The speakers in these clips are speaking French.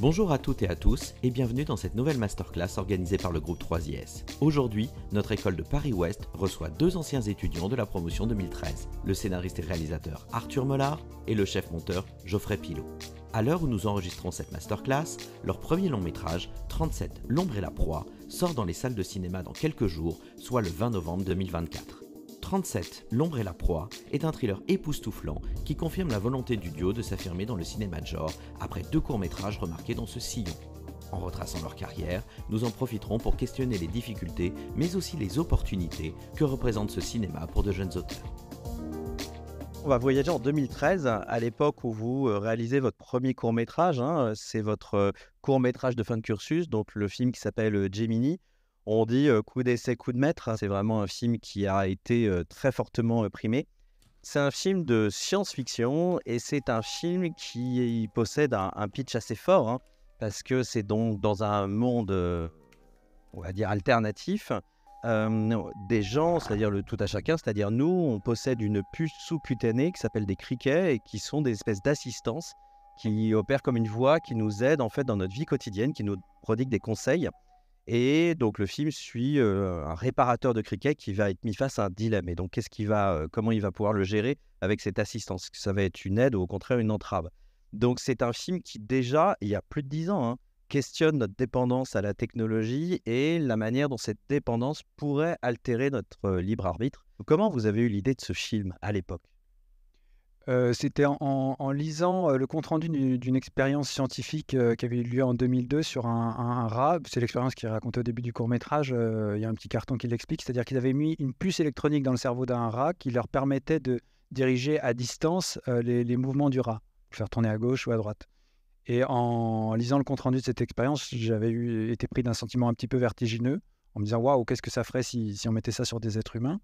Bonjour à toutes et à tous et bienvenue dans cette nouvelle masterclass organisée par le groupe 3IS. Aujourd'hui, notre école de Paris-Ouest reçoit deux anciens étudiants de la promotion 2013, le scénariste et réalisateur Arthur Mollard et le chef monteur Geoffrey Pilot. À l'heure où nous enregistrons cette masterclass, leur premier long métrage, 37 L'ombre et la proie, sort dans les salles de cinéma dans quelques jours, soit le 20 novembre 2024. 37, L'ombre et la proie, est un thriller époustouflant qui confirme la volonté du duo de s'affirmer dans le cinéma de genre après deux courts-métrages remarqués dans ce sillon. En retraçant leur carrière, nous en profiterons pour questionner les difficultés mais aussi les opportunités que représente ce cinéma pour de jeunes auteurs. On va voyager en 2013, à l'époque où vous euh, réalisez votre premier court métrage. Hein, euh, c'est votre euh, court métrage de fin de cursus, donc le film qui s'appelle Gemini. On dit coup d'essai, coup de maître. Hein, c'est vraiment un film qui a été très fortement primé. C'est un film de science-fiction et c'est un film qui possède un, pitch assez fort hein, parce que c'est donc dans un monde, on va dire, alternatif. des gens, c'est-à-dire le tout à chacun, c'est-à-dire nous, on possède une puce sous-cutanée qui s'appelle des criquets et qui sont des espèces d'assistances qui opèrent comme une voix, qui nous aide en fait dans notre vie quotidienne, qui nous prodigue des conseils. Et donc le film suit un réparateur de cricket qui va être mis face à un dilemme. Et donc qu'est-ce qu'il va, comment il va pouvoir le gérer avec cette assistance Ça va être une aide ou au contraire une entrave. Donc c'est un film qui déjà, il y a plus de dix ans, hein, questionne notre dépendance à la technologie et la manière dont cette dépendance pourrait altérer notre libre arbitre. Comment vous avez eu l'idée de ce film à l'époque euh, c'était en, lisant euh, le compte-rendu d'une expérience scientifique euh, qui avait eu lieu en 2002 sur un, rat. C'est l'expérience qui est racontée au début du court-métrage. il y a un petit carton qui l'explique. C'est-à-dire qu'ils avaient mis une puce électronique dans le cerveau d'un rat qui leur permettait de diriger à distance les, mouvements du rat, le faire tourner à gauche ou à droite. Et en lisant le compte-rendu de cette expérience, j'avais été pris d'un sentiment un petit peu vertigineux en me disant Waouh, qu'est-ce que ça ferait si, si on mettait ça sur des êtres humains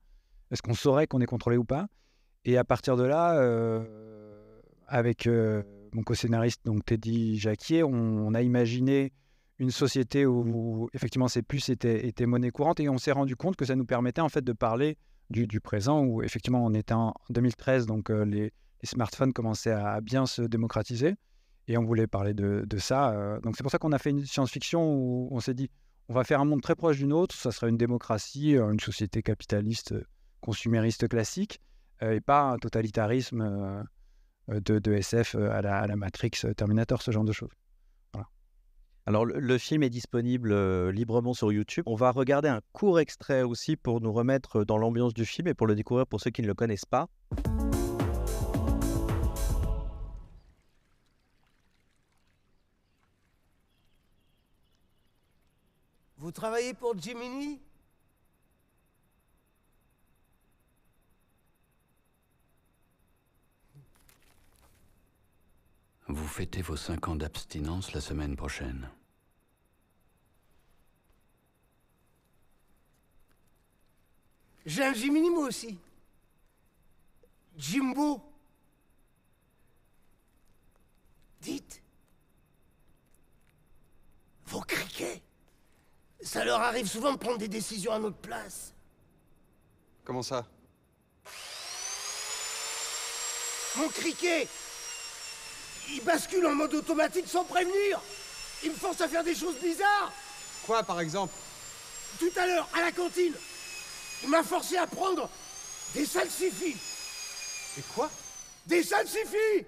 Est-ce qu'on saurait qu'on est contrôlé ou pas et à partir de là, euh, avec euh, mon co-scénariste, donc Teddy Jacquier, on, a imaginé une société où, effectivement ces puces étaient, monnaie courante et on s'est rendu compte que ça nous permettait en fait de parler du, présent où effectivement on était en 2013 donc euh, les, smartphones commençaient à, bien se démocratiser et on voulait parler de, ça donc c'est pour ça qu'on a fait une science-fiction où on s'est dit on va faire un monde très proche d'une autre ça serait une démocratie une société capitaliste consumériste classique euh, et pas un totalitarisme euh, euh, de, SF à la, Matrix, Terminator, ce genre de choses. Alors, le, film est disponible librement sur YouTube. On va regarder un court extrait aussi pour nous remettre dans l'ambiance du film et pour le découvrir pour ceux qui ne le connaissent pas. Vous travaillez pour Jiminy Vous fêtez vos 5 ans d'abstinence la semaine prochaine. J'ai un Jimini aussi. Jimbo. Dites. Vos criquets. Ça leur arrive souvent de prendre des décisions à notre place. Comment ça Mon criquet il bascule en mode automatique sans prévenir Il me force à faire des choses bizarres Quoi, par exemple Tout à l'heure, à la cantine, il m'a forcé à prendre des salsifis Et quoi Des salsifis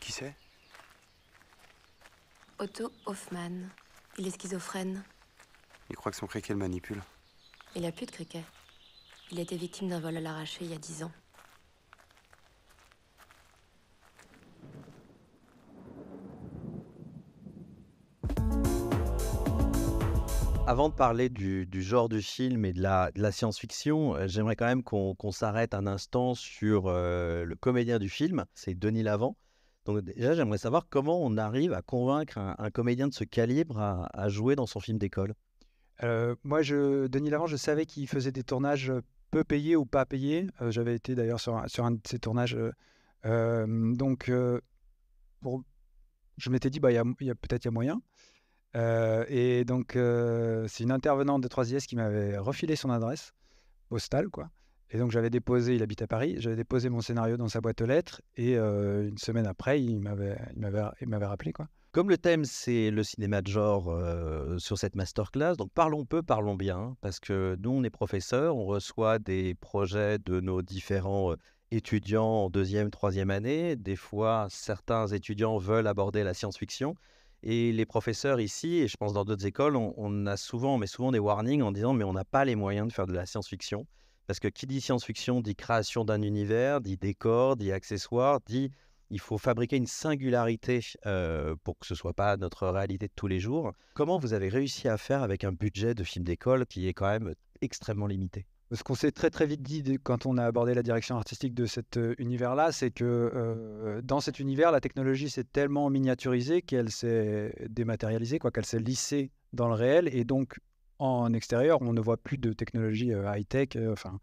Qui c'est Otto Hoffman. Il est schizophrène. Il croit que son criquet le manipule. Il a plus de criquet. Il a été victime d'un vol à l'arraché il y a dix ans. avant de parler du, genre du film et de la, science-fiction, euh, j'aimerais quand même qu'on s'arrête un instant sur euh, le comédien du film, c'est Denis Lavant. Donc déjà, j'aimerais savoir comment on arrive à convaincre un, comédien de ce calibre à, jouer dans son film d'école. Euh, moi, je, Denis Lavant, je savais qu'il faisait des tournages peu payés ou pas payés. J'avais été d'ailleurs sur, un de ces tournages. donc, je m'étais dit, bah, peut-être il y a moyen. Euh, et donc, euh, c'est une intervenante de 3IS qui m'avait refilé son adresse postale, quoi. Et donc, j'avais déposé, il habite à Paris, j'avais déposé mon scénario dans sa boîte aux lettres, et euh, une semaine après, il m'avait, rappelé, quoi. Comme le thème, c'est le cinéma de genre sur cette masterclass, donc parlons peu, parlons bien, hein, parce que nous, on est professeurs, on reçoit des projets de nos différents étudiants en deuxième, troisième année. Des fois, certains étudiants veulent aborder la science-fiction. Et les professeurs ici, et je pense dans d'autres écoles, on, a souvent, mais met souvent des warnings en disant mais on n'a pas les moyens de faire de la science-fiction. Parce que qui dit science-fiction dit création d'un univers, dit décor, dit accessoire, dit il faut fabriquer une singularité euh, pour que ce ne soit pas notre réalité de tous les jours. Comment vous avez réussi à faire avec un budget de film d'école qui est quand même extrêmement limité ce qu'on s'est très très vite dit quand on a abordé la direction artistique de cet euh, univers-là, c'est que euh, dans cet univers, la technologie s'est tellement miniaturisée qu'elle s'est dématérialisée, quoi, qu'elle s'est lissée dans le réel. Et donc, en extérieur, on ne voit plus de technologie euh, high-tech. enfin,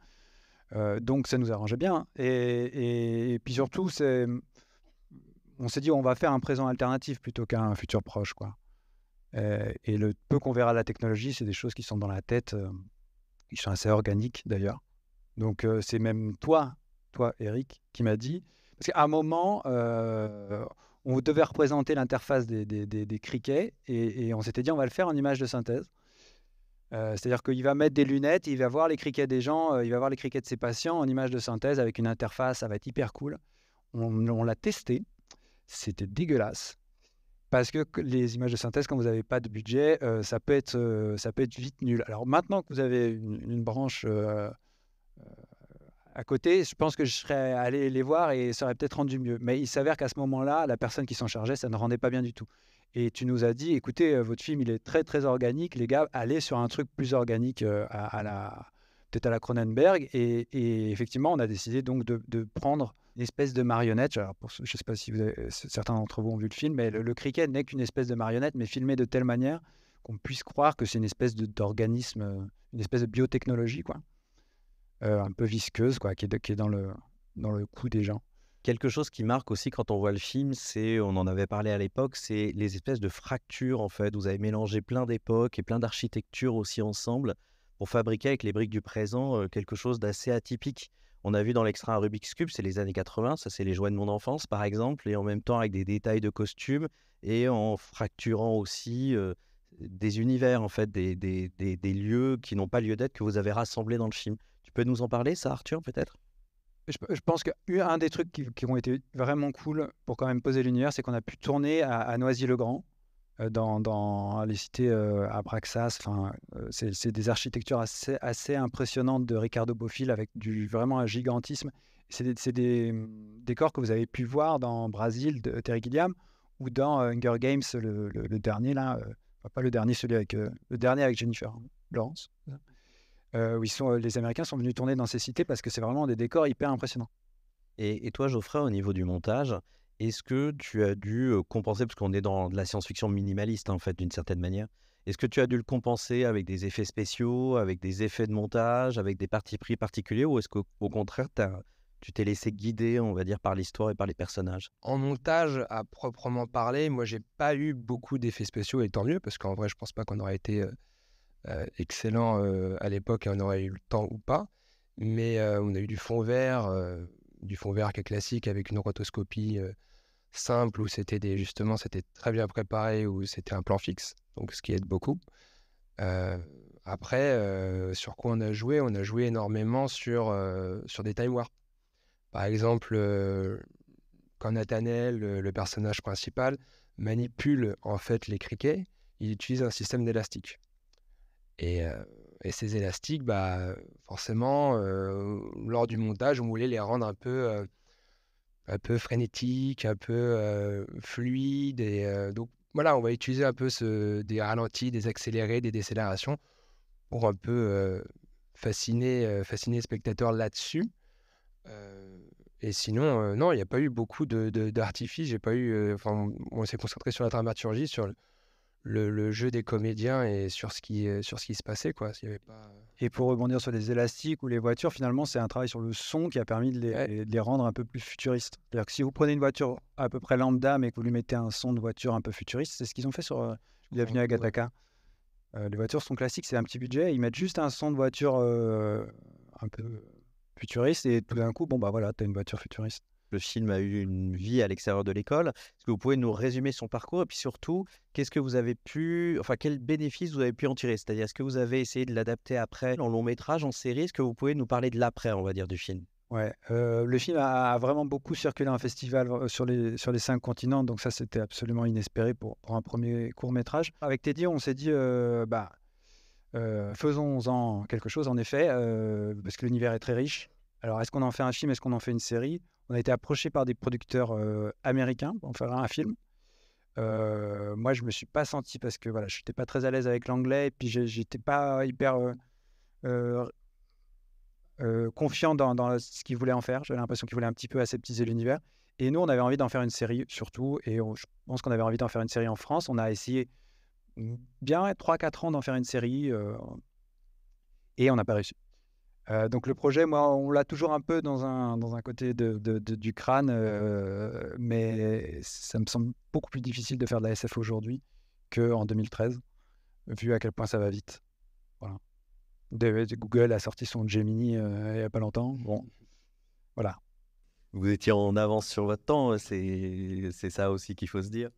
donc, ça nous arrangeait bien. Et, puis surtout, c'est, on s'est dit, on va faire un présent alternatif plutôt qu'un futur proche. Quoi. et le peu qu'on verra la technologie, c'est des choses qui sont dans la tête ils sont assez organiques d'ailleurs. Donc euh, c'est même toi, toi Eric, qui m'a dit, parce qu'à un moment, euh, on devait représenter l'interface des, criquets et, on s'était dit on va le faire en image de synthèse. Euh, c'est-à-dire qu'il va mettre des lunettes, il va voir les criquets des gens, il va voir les criquets de ses patients en image de synthèse avec une interface, ça va être hyper cool. on l'a testé, c'était dégueulasse parce que les images de synthèse, quand vous n'avez pas de budget, euh, ça, peut être, euh, ça peut être vite nul. Alors maintenant que vous avez une, branche euh, à côté, je pense que je serais allé les voir et ça aurait peut-être rendu mieux. Mais il s'avère qu'à ce moment-là, la personne qui s'en chargeait, ça ne rendait pas bien du tout. Et tu nous as dit, écoutez, votre film, il est très, très organique. Les gars, allez sur un truc plus organique à, la peut-être à la Cronenberg. Et, effectivement, on a décidé donc de, de prendre une espèce de marionnette. Alors je ne sais pas si euh, certains d'entre vous ont vu le film, mais le, cricket n'est qu'une espèce de marionnette, mais filmée de telle manière qu'on puisse croire que c'est une espèce d'organisme, euh, une espèce de biotechnologie, quoi. Euh, un peu visqueuse, quoi, qui est, dans, le, dans le cou des gens. Quelque chose qui marque aussi quand on voit le film, c'est, on en avait parlé à l'époque, c'est les espèces de fractures en fait. Vous avez mélangé plein d'époques et plein d'architectures aussi ensemble pour fabriquer avec les briques du présent quelque chose d'assez atypique. On a vu dans l'extra un Rubik's Cube, c'est les années 80, ça c'est les joies de mon enfance par exemple, et en même temps avec des détails de costumes et en fracturant aussi des univers, en fait, des, lieux qui n'ont pas lieu d'être que vous avez rassemblés dans le film. Tu peux nous en parler, ça, Arthur, peut-être je, pense qu'un des trucs qui, ont été vraiment cool pour quand même poser l'univers, c'est qu'on a pu tourner à, à Noisy-le-Grand. Euh, dans, les cités euh, à Braxas Enfin, euh, c'est des architectures assez, impressionnantes de Ricardo Bofill avec du, vraiment un gigantisme. C'est des, hum, décors que vous avez pu voir dans Brasil de Terry Gilliam ou dans Hunger Games, le, dernier là, pas le dernier, celui avec le dernier avec Jennifer Lawrence. Hein. où sont, les Américains sont venus tourner dans ces cités parce que c'est vraiment des décors hyper impressionnants. Et, et toi, Geoffrey, au niveau du montage, est-ce que tu as dû compenser, parce qu'on est dans de la science-fiction minimaliste hein, en fait d'une certaine manière, est-ce que tu as dû le compenser avec des effets spéciaux, avec des effets de montage, avec des parties pris particuliers, ou est-ce qu'au contraire, tu t'es laissé guider, on va dire, par l'histoire et par les personnages En montage, à proprement parler, moi, j'ai pas eu beaucoup d'effets spéciaux, et tant mieux, parce qu'en vrai, je pense pas qu'on aurait été excellent à l'époque et on aurait eu le temps ou pas. Mais on a eu du fond vert, du fond vert qui est classique avec une rotoscopie simple où c'était des, justement c'était très bien préparé où c'était un plan fixe donc ce qui aide beaucoup euh, après euh, sur quoi on a joué on a joué énormément sur euh, sur des time war par exemple quand Nathaniel le, personnage principal manipule en fait les criquets il utilise un système d'élastiques. et, et, ces élastiques bah forcément lors du montage on voulait les rendre un peu un peu frénétique, un peu fluide. Et donc voilà, on va utiliser un peu ce, des ralentis, des accélérés, des décélérations pour un peu fasciner, fasciner le spectateur là-dessus. et sinon, non, il n'y a pas eu beaucoup d'artifices. De, J'ai pas eu. Enfin, on, on s'est concentré sur la dramaturgie, sur le, le, jeu des comédiens et sur ce qui, euh, sur ce qui se passait. Quoi. Euh et pour rebondir sur les élastiques ou les voitures, finalement, c'est un travail sur le son qui a permis de les, rendre un peu plus futuristes. C'est-à-dire que si vous prenez une voiture à peu près lambda, mais que vous lui mettez un son de voiture un peu futuriste, c'est ce qu'ils ont fait sur euh, l'avenue Agataka. Euh, les voitures sont classiques, c'est un petit budget. Ils mettent juste un son de voiture un peu futuriste et tout d'un coup, bon, bah voilà, t'as une voiture futuriste le film a eu une vie à l'extérieur de l'école. Est-ce que vous pouvez nous résumer son parcours et puis surtout, qu'est-ce que vous avez pu, enfin, quels bénéfices vous avez pu en tirer C'est-à-dire, est-ce que vous avez essayé de l'adapter après en long métrage, en série Est-ce que vous pouvez nous parler de l'après, on va dire, du film Ouais, euh, le film a vraiment beaucoup circulé en festival euh, sur les, cinq continents, donc ça c'était absolument inespéré pour, un premier court métrage. Avec Teddy, on s'est dit, euh, bah, faisons-en quelque chose en effet, parce que l'univers est très riche. Alors, est-ce qu'on en fait un film Est-ce qu'on en fait une série On a été approché par des producteurs euh, américains pour en faire un film. Euh, moi, je ne me suis pas senti parce que voilà, je n'étais pas très à l'aise avec l'anglais et puis j'étais pas hyper euh, confiant dans, ce qu'ils voulaient en faire. J'avais l'impression qu'ils voulaient un petit peu aseptiser l'univers. Et nous, on avait envie d'en faire une série surtout, et je pense qu'on avait envie d'en faire une série en France. On a essayé bien 3-4 ans d'en faire une série et on n'a pas réussi. Euh, donc le projet, moi, on l'a toujours un peu dans un, dans un côté du crâne, euh, mais ça me semble beaucoup plus difficile de faire de la SF aujourd'hui qu'en 2013, vu à quel point ça va vite. Voilà. Google a sorti son Gemini euh, il n'y a pas longtemps. Bon, voilà. Vous étiez en avance sur votre temps, c'est ça aussi qu'il faut se dire.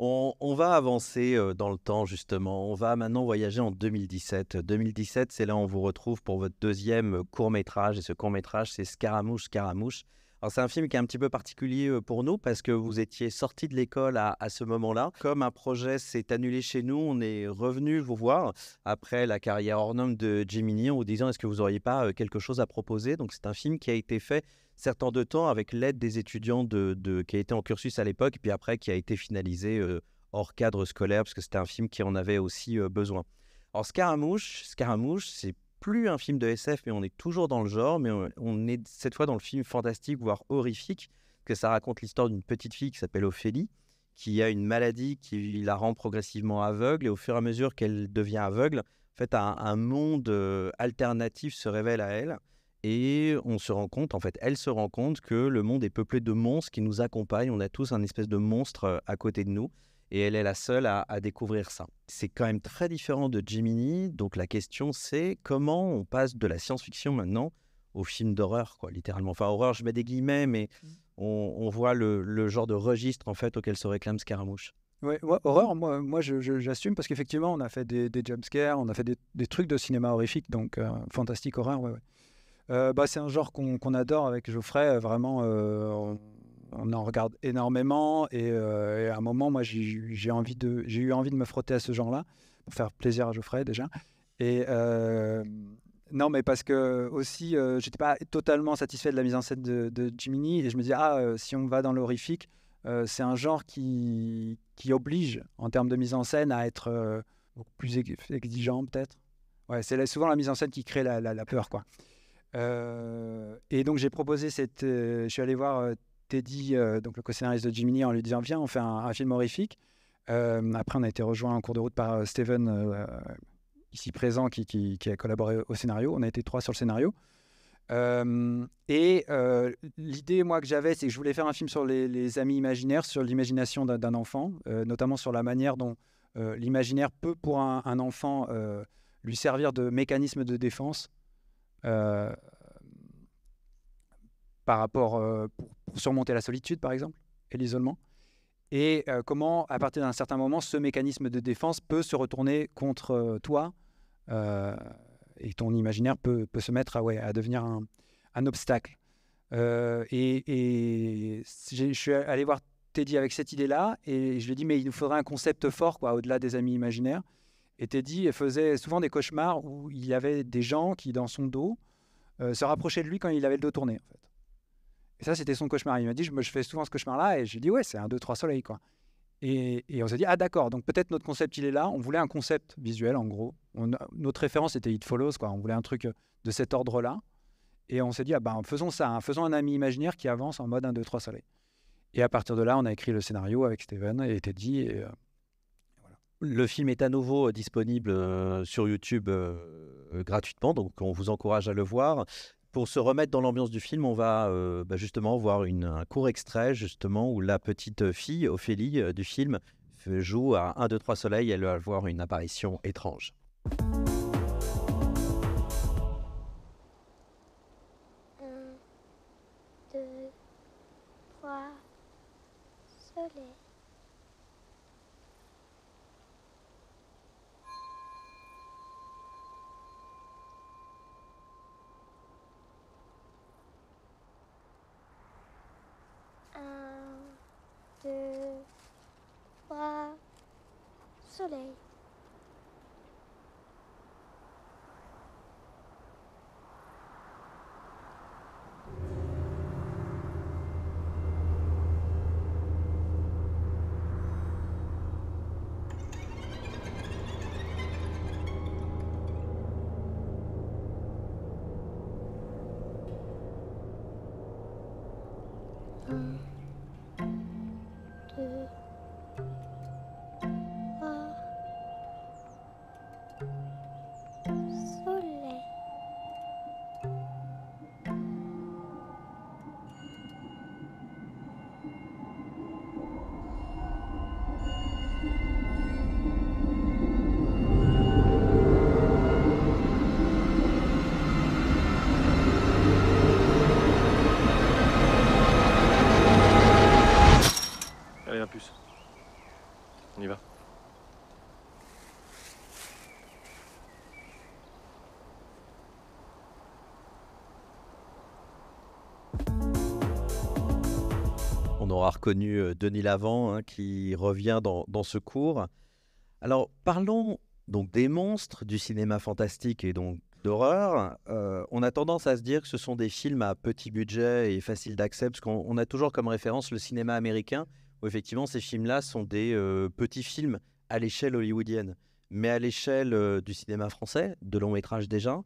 On, va avancer euh, dans le temps justement. On va maintenant voyager en 2017. 2017, c'est là où on vous retrouve pour votre deuxième euh, court métrage. Et ce court métrage, c'est Scaramouche, Scaramouche. Alors c'est un film qui est un petit peu particulier euh, pour nous parce que vous étiez sorti de l'école à, ce moment-là. Comme un projet s'est annulé chez nous, on est revenu vous voir après la carrière hors de Jiminy en vous disant est-ce que vous n'auriez pas quelque chose à proposer. Donc c'est un film qui a été fait certain de temps avec l'aide des étudiants de, de, qui étaient en cursus à l'époque, puis après qui a été finalisé euh, hors cadre scolaire, parce que c'était un film qui en avait aussi euh, besoin. Alors Scaramouche, Scaramouche, c'est plus un film de SF, mais on est toujours dans le genre, mais euh, on, est cette fois dans le film fantastique, voire horrifique, que ça raconte l'histoire d'une petite fille qui s'appelle Ophélie, qui a une maladie qui la rend progressivement aveugle, et au fur et à mesure qu'elle devient aveugle, en fait, un, monde alternatif se révèle à elle et on se rend compte, en fait, elle se rend compte que le monde est peuplé de monstres qui nous accompagnent. On a tous un espèce de monstre à côté de nous et elle est la seule à, découvrir ça. C'est quand même très différent de Jiminy, donc la question c'est comment on passe de la science-fiction maintenant au film d'horreur, quoi, littéralement. Enfin, horreur, je mets des guillemets, mais mmh. on, voit le, genre de registre en fait auquel se réclame Scaramouche. Ouais, horreur, moi, moi j'assume parce qu'effectivement, on a fait des, des jumpscares, on a fait des, trucs de cinéma horrifique, donc euh, fantastique horreur, ouais, ouais. Euh, bah, c'est un genre qu'on adore avec Geoffrey. Euh, vraiment, euh, on, en regarde énormément. Et, à un moment, moi, j'ai eu envie de me frotter à ce genre-là pour faire plaisir à Geoffrey déjà. Et non, mais parce que aussi, j'étais pas totalement satisfait de la mise en scène de, de Jiminy, et je me dis ah, si on va dans l'horrifique, c'est un genre qui oblige en termes de mise en scène à être plus exigeant peut-être. Ouais, c'est souvent la mise en scène qui crée la, la peur, quoi. Euh, et donc j'ai proposé cette. Euh, je suis allé voir euh, Teddy, donc le co-scénariste de Jiminy, en lui disant Viens, on fait un, film horrifique. après, on a été rejoint en cours de route par Steven, ici présent, qui, a collaboré au scénario. On a été trois sur le scénario. et l'idée, moi, que j'avais, c'est que je voulais faire un film sur les, amis imaginaires, sur l'imagination d'un enfant, notamment sur la manière dont l'imaginaire peut, pour un, un enfant, lui servir de mécanisme de défense euh, par rapport euh, pour, surmonter la solitude, par exemple, et l'isolement et euh, comment, à partir d'un certain moment, ce mécanisme de défense peut se retourner contre toi et ton imaginaire peut, se mettre à, ouais, à devenir un, obstacle. et, et je suis allé voir Teddy avec cette idée-là et je lui ai dit, mais il nous faudrait un concept fort quoi, au-delà des amis imaginaires. Et Teddy faisait souvent des cauchemars où il y avait des gens qui, dans son dos, euh, se rapprochaient de lui quand il avait le dos tourné. En fait. Et ça, c'était son cauchemar. Il m'a dit, je, je fais souvent ce cauchemar-là. Et j'ai dit, ouais, c'est un 2 trois soleil. Quoi. Et, on s'est dit, ah d'accord, donc peut-être notre concept, il est là. On voulait un concept visuel, en gros. notre référence était It Follows. Quoi. On voulait un truc euh, de cet ordre-là. Et on s'est dit, ah ben, faisons ça. Hein. Faisons un ami imaginaire qui avance en mode 1 2 trois soleil. Et à partir de là, on a écrit le scénario avec Steven et Teddy. Et, euh, le film est à nouveau euh, disponible euh, sur YouTube euh, gratuitement, donc on vous encourage à le voir pour se remettre dans l'ambiance du film, on va bah, justement voir un court extrait justement où la petite fille, Ophélie, du film joue à 1, 2, 3 soleil. Elle va voir une apparition étrange. Un, deux, soleil. deux, bras soleil. aura reconnu euh, Denis Lavant hein, qui revient dans, ce cours. Alors parlons donc des monstres du cinéma fantastique et donc d'horreur. Euh, on a tendance à se dire que ce sont des films à petit budget et faciles d'accès parce qu'on a toujours comme référence le cinéma américain où effectivement ces films-là sont des euh, petits films à l'échelle hollywoodienne. Mais à l'échelle du cinéma français, de long métrage déjà,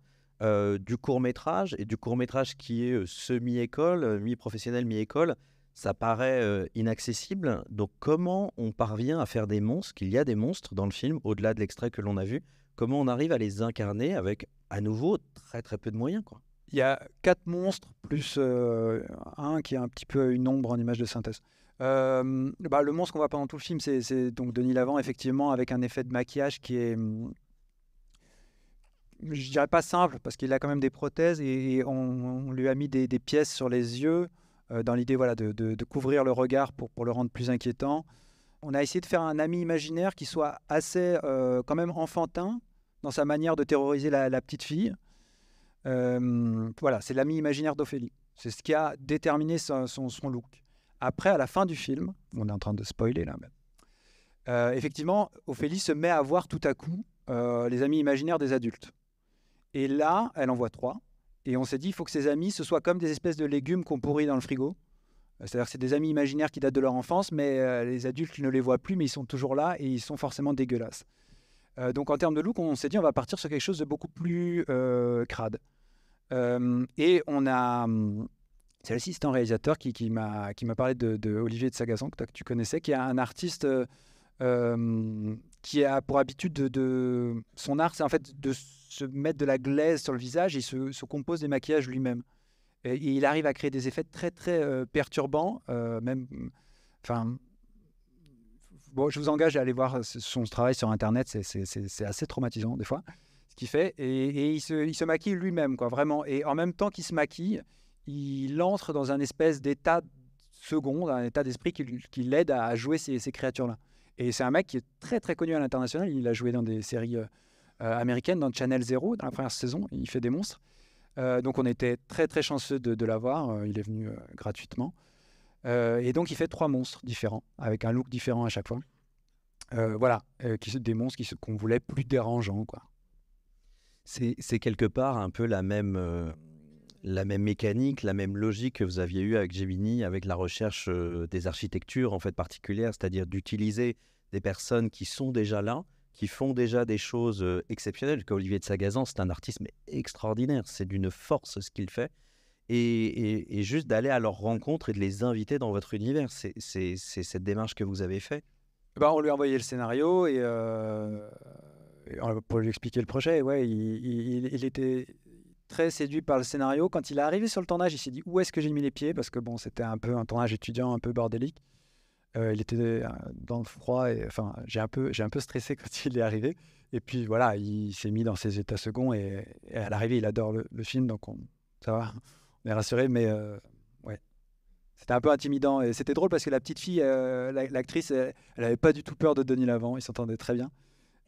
du court métrage et du court métrage qui est semi-école, mi-professionnel, mi-école ça paraît inaccessible. Donc comment on parvient à faire des monstres, qu'il y a des monstres dans le film, au-delà de l'extrait que l'on a vu, comment on arrive à les incarner avec, à nouveau, très très peu de moyens quoi. Il y a quatre monstres, plus un qui est un petit peu une ombre en image de synthèse. bah, le monstre qu'on voit pendant tout le film, c'est donc Denis Lavant, effectivement, avec un effet de maquillage qui est mmh, je dirais pas simple, parce qu'il a quand même des prothèses et, on, lui a mis des, pièces sur les yeux euh, dans l'idée voilà, de, couvrir le regard pour, pour le rendre plus inquiétant. On a essayé de faire un ami imaginaire qui soit assez euh, quand même enfantin dans sa manière de terroriser la, petite fille. Euh, voilà, c'est l'ami imaginaire d'Ophélie. C'est ce qui a déterminé son, look. Après, à la fin du film, on est en train de spoiler là, même. effectivement, Ophélie se met à voir tout à coup les amis imaginaires des adultes. Et là, elle en voit trois. Et on s'est dit, il faut que ces amis, ce soit comme des espèces de légumes qu'on pourrit dans le frigo. Euh, c'est-à-dire que c'est des amis imaginaires qui datent de leur enfance, mais euh, les adultes ne les voient plus, mais ils sont toujours là et ils sont forcément dégueulasses. Euh, donc en termes de look, on s'est dit on va partir sur quelque chose de beaucoup plus crade. et on a... Hum, c'est l'assistant réalisateur qui, qui m'a parlé de, de, Olivier de Sagazan, que tu connaissais, qui est un artiste hum, qui a pour habitude de, son art, c'est en fait de se mettre de la glaise sur le visage et se, se compose des maquillages lui-même. Et, il arrive à créer des effets très très euh, perturbants, euh, même, enfin. Bon, je vous engage à aller voir son travail sur Internet, c'est assez traumatisant des fois, ce qu'il fait. Et, il, se, il, se, maquille lui-même, quoi, vraiment. Et en même temps qu'il se maquille, il entre dans un espèce d'état second, un état d'esprit qui, l'aide à jouer ces créatures-là. Et c'est un mec qui est très très connu à l'international. Il a joué dans des séries euh, euh, américaines, dans Channel Zero, dans la première saison. Il fait des monstres. Euh, donc on était très très chanceux de, l'avoir. il est venu gratuitement. et donc il fait trois monstres différents, avec un look différent à chaque fois. voilà, qui, des monstres qu'on voulait plus dérangeants. Quoi. C'est quelque part un peu la même la même mécanique, la même logique que vous aviez eu avec Gemini, avec la recherche des architectures en fait particulières, c'est-à-dire d'utiliser des personnes qui sont déjà là, qui font déjà des choses exceptionnelles. Comme Olivier de Sagazan, c'est un artiste extraordinaire, c'est d'une force ce qu'il fait. Et, juste d'aller à leur rencontre et de les inviter dans votre univers, c'est cette démarche que vous avez faite. Eh ben, on lui a envoyé le scénario et, pour lui expliquer le projet. Ouais, il était très séduit par le scénario. Quand il est arrivé sur le tournage, il s'est dit où est-ce que j'ai mis les pieds Parce que bon, c'était un peu un tournage étudiant, un peu bordélique. Euh, il était euh, dans le froid et enfin, j'ai un peu, j'ai un peu stressé quand il est arrivé. Et puis voilà, il s'est mis dans ses états seconds et, à l'arrivée, il adore le, film, donc on, ça va, on est rassuré. Mais euh, ouais, c'était un peu intimidant et c'était drôle parce que la petite fille, l'actrice, elle, n'avait pas du tout peur de Denis Lavant. Ils s'entendaient très bien.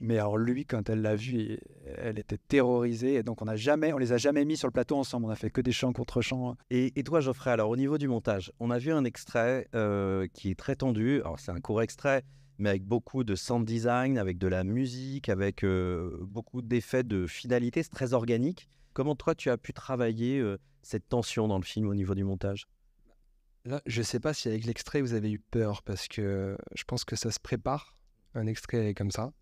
Mais alors lui, quand elle l'a vu, elle était terrorisée. Et donc on n'a jamais, on les a jamais mis sur le plateau ensemble. On a fait que des chants contre chants. Et, toi, Geoffrey, alors au niveau du montage, on a vu un extrait euh, qui est très tendu. Alors c'est un court extrait, mais avec beaucoup de sound design, avec de la musique, avec euh, beaucoup d'effets de finalité. C'est très organique. Comment toi, tu as pu travailler euh, cette tension dans le film au niveau du montage Là, je ne sais pas si avec l'extrait vous avez eu peur parce que je pense que ça se prépare un extrait comme ça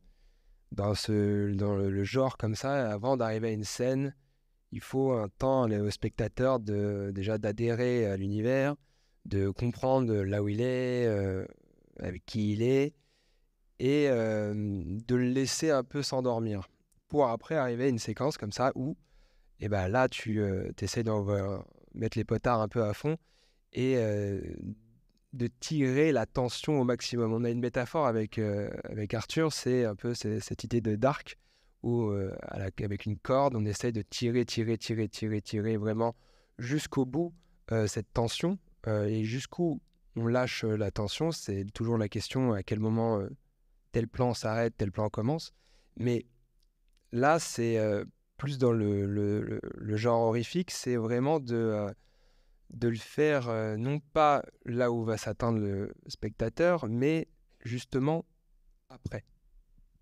dans, le, genre comme ça, avant d'arriver à une scène, il faut un temps au spectateur de, déjà d'adhérer à l'univers, de comprendre là où il est, euh, avec qui il est, et euh, de le laisser un peu s'endormir pour après arriver à une séquence comme ça où et eh ben là tu euh, essaies de mettre les potards un peu à fond et de tirer la tension au maximum. On a une métaphore avec, euh, avec Arthur, c'est un peu cette idée de dark, où euh, avec une corde, on essaye de tirer, tirer, tirer, tirer, tirer vraiment jusqu'au bout euh, cette tension. et jusqu'où on lâche la tension, c'est toujours la question à quel moment tel plan s'arrête, tel plan commence. Mais là, c'est plus dans le, genre horrifique, c'est vraiment de de le faire euh, non pas là où va s'atteindre le spectateur, mais justement après.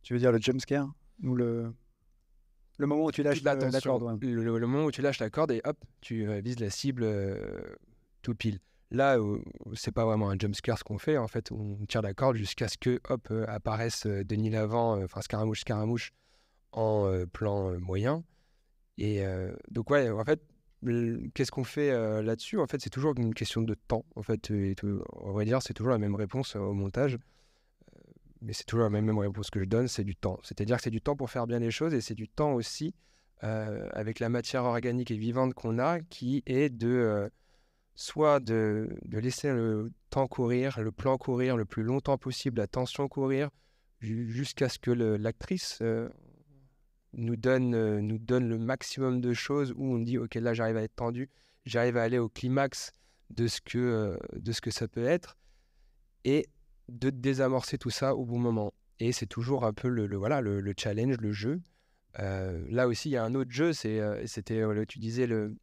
Tu veux dire le jumpscare ou le... le moment où tu lâches la, corde le, moment où tu lâches la corde et hop, tu euh, vises la cible euh, tout pile. Là, c'est pas vraiment un jumpscare ce qu'on fait. En fait, on tire la corde jusqu'à ce que hop apparaisse Denis Lavant, enfin Scaramouche, Scaramouche en plan moyen. Et donc ouais, en fait, Mmh, qu'est-ce qu'on fait là-dessus En fait, c'est toujours une question de temps. En fait, on va dire, c'est toujours la même réponse au montage. mais c'est toujours la même, réponse que je donne, c'est du temps. C'est-à-dire que c'est du temps pour faire bien les choses et c'est du temps aussi avec la matière organique et vivante qu'on a qui est de soit de, laisser le temps courir, le plan courir le plus longtemps possible, la tension courir, jusqu'à ce que l'actrice nous donne, euh, nous donne le maximum de choses où on dit, OK, là, j'arrive à être tendu, j'arrive à aller au climax de ce que, euh, de ce que ça peut être, et de désamorcer tout ça au bon moment. Et c'est toujours un peu le, voilà, le, challenge, le jeu. Euh, là aussi, il y a un autre jeu, c'était, tu disais, le,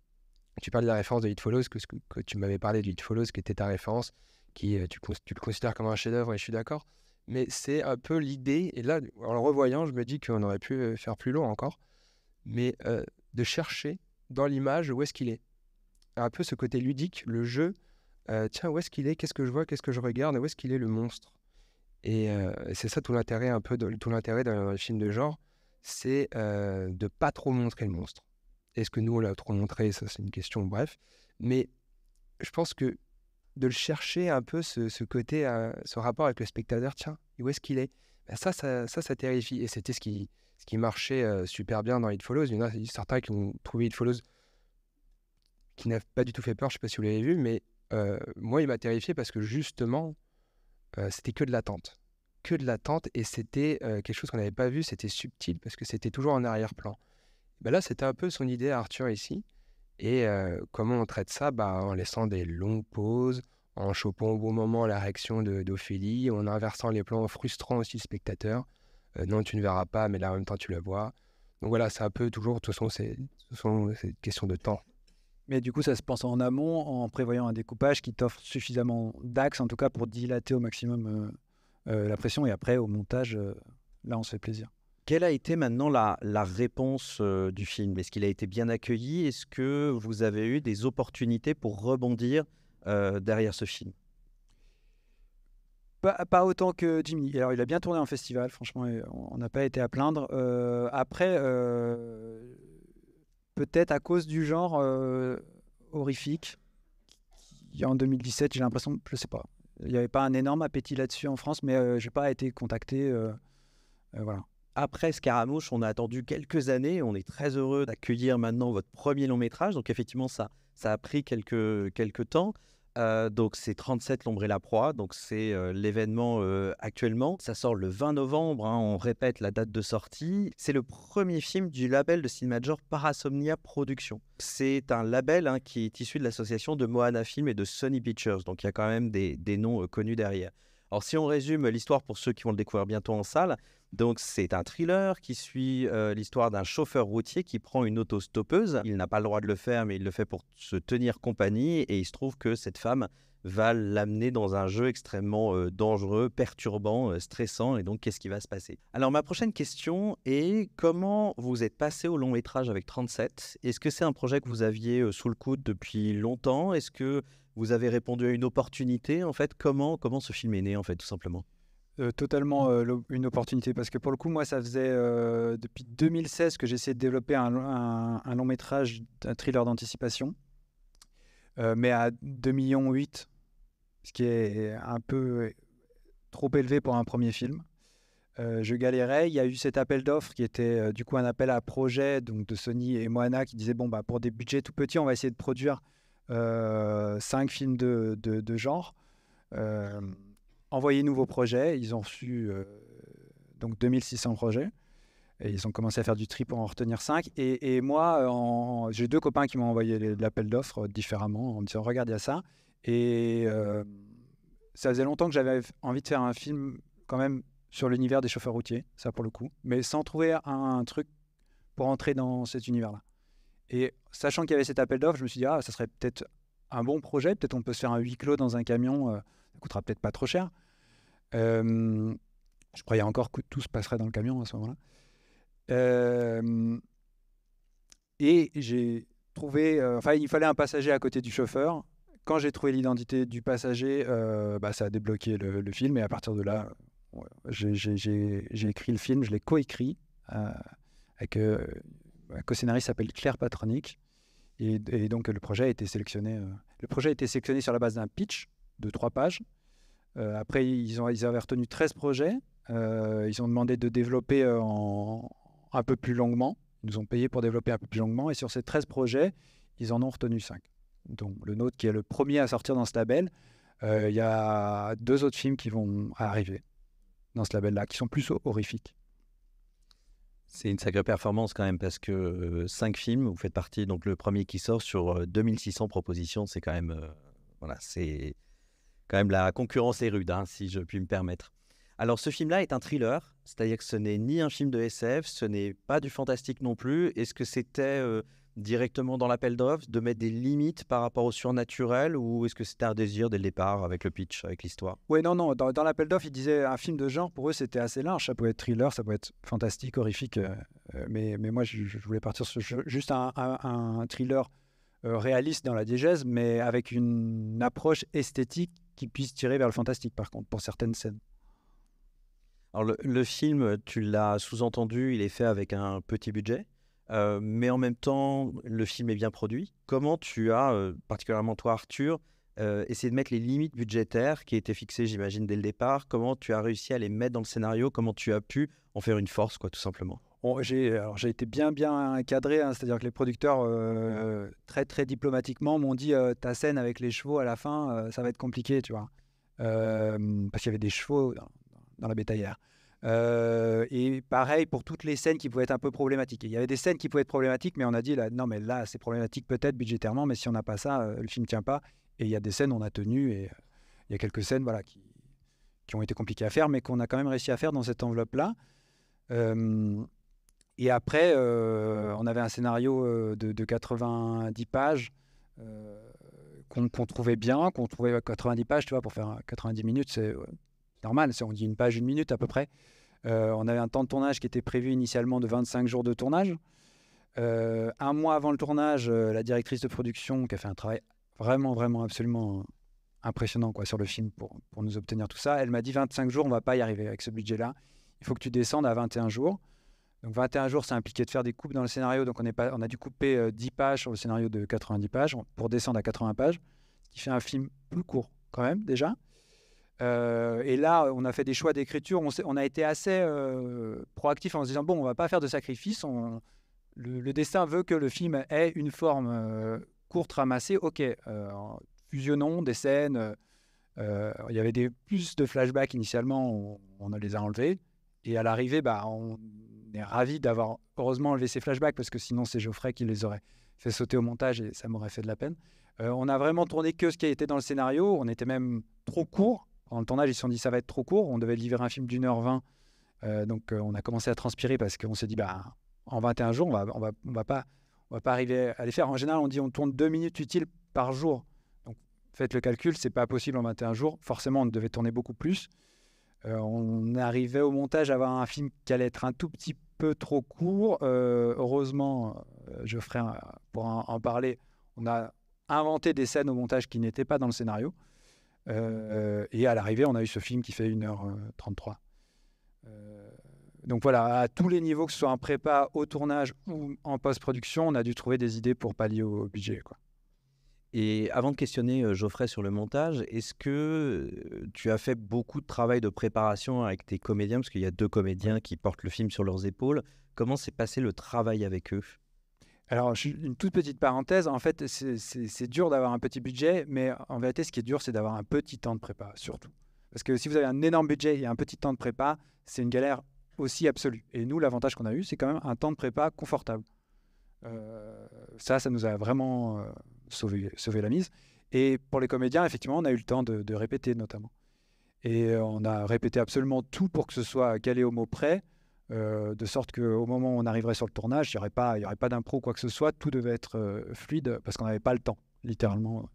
tu parles de la référence de It Follows, que, tu m'avais parlé de It Follows, qui était ta référence, qui tu, tu le considères comme un chef-d'œuvre, et je suis d'accord mais c'est un peu l'idée. Et là, en le revoyant, je me dis qu'on aurait pu euh, faire plus long encore, mais euh, de chercher dans l'image où est-ce qu'il est. Un peu ce côté ludique, le jeu. Euh, tiens, où est-ce qu'il est Qu'est-ce que je vois Qu'est-ce que je regarde Où est-ce qu'il est le monstre Et c'est ça tout l'intérêt un peu, de, tout l'intérêt d'un film de genre, c'est de pas trop montrer le monstre. Est-ce que nous on l'a trop montré Ça, c'est une question. Bref, mais je pense que de le chercher un peu, ce, côté, euh, ce rapport avec le spectateur. Tiens, où est-ce qu'il est, ben, ça, ça, ça, ça, terrifie. Et c'était ce qui, ce qui marchait euh, super bien dans It Follows. Il y en a certains qui ont trouvé It Follows qui n'avaient pas du tout fait peur, je ne sais pas si vous l'avez vu, mais euh, moi, il m'a terrifié parce que justement, c'était que de l'attente. Que de l'attente, et c'était quelque chose qu'on n'avait pas vu, c'était subtil parce que c'était toujours en arrière-plan. Ben là, c'était un peu son idée Arthur ici. Et comment on traite ça bah, En laissant des longues pauses, en chopant au bon moment la réaction d'Ophélie, en inversant les plans, en frustrant aussi le spectateur. non, tu ne verras pas, mais là en même temps, tu le vois. Donc voilà, c'est un peu toujours, de toute façon, c'est une question de temps. Mais du coup, ça se pense en amont, en prévoyant un découpage qui t'offre suffisamment d'axes, en tout cas, pour dilater au maximum la pression. Et après, au montage, là, on se fait plaisir. Quelle a été maintenant la, réponse euh, du film Est-ce qu'il a été bien accueilli Est-ce que vous avez eu des opportunités pour rebondir euh, derrière ce film pas, autant que Jimmy. Alors, il a bien tourné en festival, franchement, on n'a pas été à plaindre. Euh, après, peut-être à cause du genre horrifique, en 2017, j'ai l'impression, je ne sais pas. Il n'y avait pas un énorme appétit là-dessus en France, mais je n'ai pas été contacté. voilà après Scaramouche, on a attendu quelques années. On est très heureux d'accueillir maintenant votre premier long métrage. Donc effectivement, ça, ça a pris quelques, quelques temps. Euh, donc c'est 37 l'ombre et la proie, donc c'est euh, l'événement euh, actuellement. Ça sort le 20 novembre, hein. on répète la date de sortie. C'est le premier film du label de cinéma genre Parasomnia Productions. C'est un label hein, qui est issu de l'association de Moana Film et de Sony Pictures, donc il y a quand même des noms connus derrière. Alors, si on résume l'histoire pour ceux qui vont le découvrir bientôt en salle, donc c'est un thriller qui suit euh, l'histoire d'un chauffeur routier qui prend une autostoppeuse. Il n'a pas le droit de le faire, mais il le fait pour se tenir compagnie. Et il se trouve que cette femme va l'amener dans un jeu extrêmement euh, dangereux, perturbant, euh, stressant. Et donc, qu'est-ce qui va se passer Alors, ma prochaine question est comment vous êtes passé au long métrage avec 37 Est-ce que c'est un projet que vous aviez sous le coude depuis longtemps Est-ce que vous avez répondu à une opportunité. En fait, comment, comment ce film est né, en fait, tout simplement euh, totalement euh, une opportunité parce que pour le coup moi ça faisait euh, depuis 2016 que j'essayais de développer un, un, long métrage un thriller d'anticipation mais à 2 millions 8 ce qui est un peu trop élevé pour un premier film je galérais il y a eu cet appel d'offres qui était du coup un appel à projet donc de Sony et Moana qui disaient, bon bah pour des budgets tout petits on va essayer de produire euh, cinq films de, de, genre. Euh, envoyer nouveaux projets. Ils ont reçu euh, donc 2600 projets. Et ils ont commencé à faire du tri pour en retenir 5. Et, moi, j'ai deux copains qui m'ont envoyé l'appel d'offres différemment en me disant Regarde, il y a ça. Et ça faisait longtemps que j'avais envie de faire un film, quand même, sur l'univers des chauffeurs routiers, ça pour le coup, mais sans trouver un truc pour entrer dans cet univers-là. Et sachant qu'il y avait cet appel d'offres, je me suis dit, ah, ça serait peut-être un bon projet. Peut-être on peut se faire un huis clos dans un camion. Euh, ça coûtera peut-être pas trop cher. Euh, je croyais encore que tout se passerait dans le camion à ce moment-là. Euh, et j'ai trouvé. enfin, il fallait un passager à côté du chauffeur. Quand j'ai trouvé l'identité du passager, bah, ça a débloqué le, film. Et à partir de là, j'ai écrit le film. Je l'ai coécrit avec bah, la co-scénariste s'appelle Claire Patronic. Et, donc, le projet a été sélectionné. Euh, le projet a été sélectionné sur la base d'un pitch de trois pages. Euh, après, ils, ont, avaient retenu 13 projets. Euh, ils ont demandé de développer un peu plus longuement. Ils nous ont payé pour développer un peu plus longuement. Et sur ces 13 projets, ils en ont retenu 5. Donc, le nôtre qui est le premier à sortir dans ce label. Il y a deux autres films qui vont arriver dans ce label-là, qui sont plus horrifiques. C'est une sacrée performance quand même parce que cinq films, vous faites partie, donc le premier qui sort sur 2600 propositions, c'est quand même, voilà, c'est quand même la concurrence est rude, hein, si je puis me permettre. Alors ce film-là est un thriller, c'est-à-dire que ce n'est ni un film de SF, ce n'est pas du fantastique non plus. Est-ce que c'était directement dans l'appel d'offres, de mettre des limites par rapport au surnaturel ou est-ce que c'était un désir dès le départ avec le pitch, avec l'histoire Oui, non, non. Dans, l'appel d'offres, ils disaient un film de genre, pour eux, c'était assez large. Ça pouvait être thriller, ça pouvait être fantastique, horrifique. Euh, euh, mais, mais moi, je, voulais partir sur juste un, thriller euh, réaliste dans la diégèse, mais avec une approche esthétique qui puisse tirer vers le fantastique, par contre, pour certaines scènes. Alors, le film, tu l'as sous-entendu, il est fait avec un petit budget. Euh, mais en même temps, le film est bien produit. Comment tu as, euh, particulièrement toi Arthur, euh, essayé de mettre les limites budgétaires qui étaient fixées, j'imagine, dès le départ Comment tu as réussi à les mettre dans le scénario Comment tu as pu en faire une force, quoi, tout simplement j'ai été bien bien encadré hein, c'est-à-dire que les producteurs très très diplomatiquement m'ont dit ta scène avec les chevaux à la fin, ça va être compliqué, tu vois, parce qu'il y avait des chevaux dans, dans la bétaillère. Euh, et pareil pour toutes les scènes qui pouvaient être un peu problématiques. il y avait des scènes qui pouvaient être problématiques, mais on a dit là, non, mais là, c'est problématique peut-être budgétairement, mais si on n'a pas ça, euh, le film tient pas. Et il y a des scènes on a tenu, et euh, il y a quelques scènes voilà, qui, qui ont été compliquées à faire, mais qu'on a quand même réussi à faire dans cette enveloppe-là. et après, on avait un scénario de, 90 pages qu'on trouvait bien, qu'on trouvait 90 pages, tu vois, pour faire 90 minutes, c'est normal, on dit une page, une minute à peu près. Euh, on avait un temps de tournage qui était prévu initialement de 25 jours de tournage. Euh, un mois avant le tournage, euh, la directrice de production qui a fait un travail vraiment, vraiment absolument impressionnant quoi, sur le film pour, nous obtenir tout ça, elle m'a dit 25 jours, on va pas y arriver avec ce budget-là. Il faut que tu descendes à 21 jours. Donc 21 jours, ça impliquait de faire des coupes dans le scénario. Donc on, pas, on a dû couper 10 pages sur le scénario de 90 pages pour descendre à 80 pages, qui fait un film plus court quand même déjà. Euh, et là, on a fait des choix d'écriture. On, on, a été assez euh, proactif en se disant bon, on va pas faire de sacrifice. le, dessin veut que le film ait une forme euh, courte, ramassée. Ok, fusionnons des scènes. Il y avait des, plus de flashbacks initialement. On, les a enlevés. Et à l'arrivée, bah, on est ravi d'avoir heureusement enlevé ces flashbacks parce que sinon, c'est Geoffrey qui les aurait fait sauter au montage et ça m'aurait fait de la peine. on a vraiment tourné que ce qui était dans le scénario. On était même trop court en le tournage, ils se sont dit ça va être trop court. On devait livrer un film d'une heure vingt. Euh, donc euh, on a commencé à transpirer parce qu'on s'est dit bah, en 21 jours, on va, on va, on va pas, on va pas arriver à les faire. En général, on dit on tourne deux minutes utiles par jour. Donc faites le calcul, c'est pas possible en 21 jours. Forcément, on devait tourner beaucoup plus. Euh, on arrivait au montage à avoir un film qui allait être un tout petit peu trop court. Heureusement, heureusement, Geoffrey, pour en, parler, on a inventé des scènes au montage qui n'étaient pas dans le scénario. Euh, et à l'arrivée, on a eu ce film qui fait 1h33. Euh, euh, donc voilà, à tous les niveaux, que ce soit en prépa, au tournage ou en post-production, on a dû trouver des idées pour pallier au, budget. Et avant de questionner Geoffrey sur le montage, est-ce que tu as fait beaucoup de travail de préparation avec tes comédiens Parce qu'il y a deux comédiens qui portent le film sur leurs épaules. Comment s'est passé le travail avec eux alors, une toute petite parenthèse. En fait, c'est dur d'avoir un petit budget, mais en vérité, ce qui est dur, c'est d'avoir un petit temps de prépa, surtout. Parce que si vous avez un énorme budget et un petit temps de prépa, c'est une galère aussi absolue. Et nous, l'avantage qu'on a eu, c'est quand même un temps de prépa confortable. Euh, ça, ça nous a vraiment euh, sauvé, la mise. Et pour les comédiens, effectivement, on a eu le temps de, de répéter, notamment. Et on a répété absolument tout pour que ce soit calé au mot près. Euh, de sorte qu'au moment où on arriverait sur le tournage, il n'y aurait pas, y aurait pas d'impro, quoi que ce soit. Tout devait être euh, fluide parce qu'on n'avait pas le temps, littéralement,